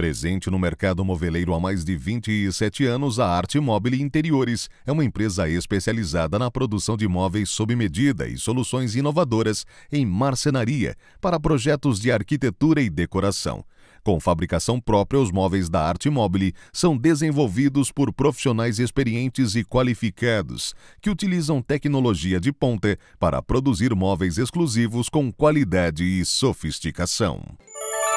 Presente no mercado moveleiro há mais de 27 anos, a Arte Mobile Interiores é uma empresa especializada na produção de móveis sob medida e soluções inovadoras em marcenaria para projetos de arquitetura e decoração. Com fabricação própria, os móveis da Arte Mobile são desenvolvidos por profissionais experientes e qualificados, que utilizam tecnologia de ponta para produzir móveis exclusivos com qualidade e sofisticação.